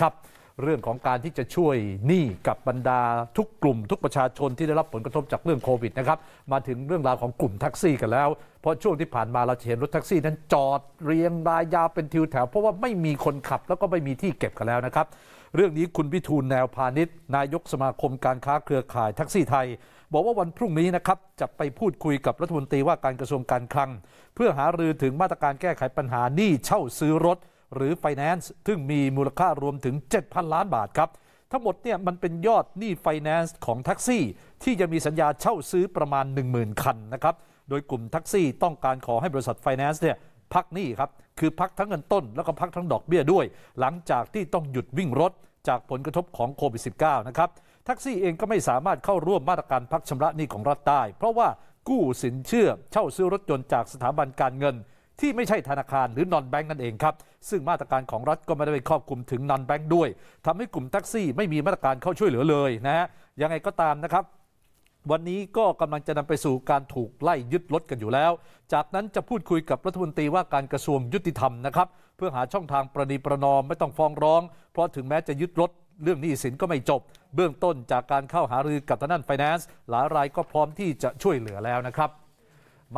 ครับเรื่องของการที่จะช่วยหนี้กับบรรดาทุกกลุ่มทุกประชาชนที่ได้รับผลกระทบจากเรื่องโควิดนะครับ มาถึงเรื่องราวของกลุ่มแท็กซี่ กันแล้ว เพราะช่วงที่ผ่านมาเราเห็นรถแท็กซี่นั้นจอดเรียงรายยาวเป็นทิวแถวเพราะว่าไม่มีคนขับแล้วก็ไม่มีที่เก็บกันแล้วนะครับ เรื่องนี้คุณพิทูลแนวพาณิชย์นายกสมาคมการค้าเครือข่ายแท็กซี่ไทย บอกว่าวันพรุ่งนี้นะครับจะไปพูดคุยกับรัฐมนตรีว่าการกระทรวงการคลัง เพื่อหารือถึงมาตรการแก้ไขปัญหาหนี้เช่าซื้อรถหรือไฟแนนซ์ซึ่งมีมูลค่ารวมถึง 7,000 ล้านบาทครับ ทั้งหมดเนี่ยมันเป็นยอดหนี้ไฟแนนซ์ของแท็กซี่ ที่จะมีสัญญาเช่าซื้อประมาณ 10,000 คันนะครับ โดยกลุ่มแท็กซี่ต้องการขอให้บริษัทไฟแนนซ์เนี่ยพักหนี้ครับ คือพักทั้งเงินต้นแล้วก็พักทั้งดอกเบี้ยด้วย หลังจากที่ต้องหยุดวิ่งรถจากผลกระทบของโควิด -19 นะครับแท็กซี่เองก็ไม่สามารถเข้าร่วมมาตรการพักชำระหนี้ของรัฐได้เพราะว่ากู้สินเชื่อเช่าซื้อรถยนต์จากสถาบันการเงินที่ไม่ใช่ธนาคารหรือนอนแบงก์นั่นเองครับ ซึ่งมาตรการของรัฐก็ไม่ได้ไปครอบคลุมถึงนอนแบงก์ด้วยทำให้กลุ่มแท็กซี่ไม่มีมาตรการเข้าช่วยเหลือเลยนะฮะ ยังไงก็ตามนะครับ วันนี้ก็กำลังจะนำไปสู่การถูกไล่ยึดรถกันอยู่แล้ว จากนั้นจะพูดคุยกับรัฐมนตรีว่าการกระทรวงยุติธรรมนะครับ เพื่อหาช่องทางประนีประนอมไม่ต้องฟ้องร้อง เพราะถึงแม้จะยึดรถเรื่องนี้สินก็ไม่จบ เบื้องต้นจากการเข้าหารือกับทนานไฟแนนซ์หลายรายก็พร้อมที่จะช่วยเหลือแล้วนะครับ